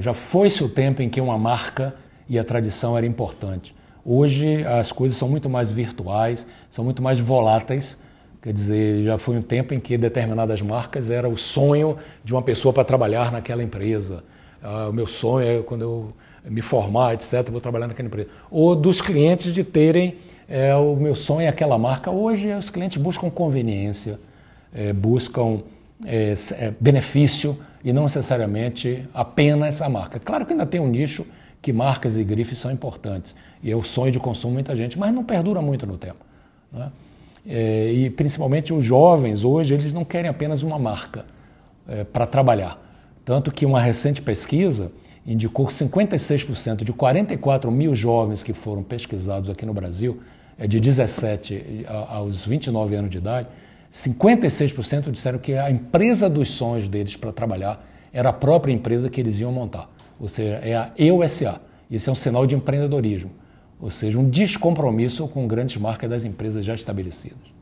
Já foi-se o tempo em que uma marca e a tradição era importante. Hoje as coisas são muito mais virtuais, são muito mais voláteis. Quer dizer, já foi um tempo em que determinadas marcas era o sonho de uma pessoa para trabalhar naquela empresa. Ah, o meu sonho é quando eu me formar, etc., vou trabalhar naquela empresa. Ou dos clientes de terem é, o meu sonho é aquela marca. Hoje os clientes buscam conveniência, é, buscam é, é, benefício e não necessariamente apenas a marca. Claro que ainda tem um nicho que marcas e grifes são importantes e é o sonho de consumo de muita gente, mas não perdura muito no tempo. Né? É, e principalmente os jovens hoje eles não querem apenas uma marca é, para trabalhar, tanto que uma recente pesquisa indicou que 56% de 44 mil jovens que foram pesquisados aqui no Brasil, é de 17 aos 29 anos de idade, 56% disseram que a empresa dos sonhos deles para trabalhar era a própria empresa que eles iam montar. Ou seja, é a EUSA. Isso é um sinal de empreendedorismo, ou seja, um descompromisso com grandes marcas das empresas já estabelecidas.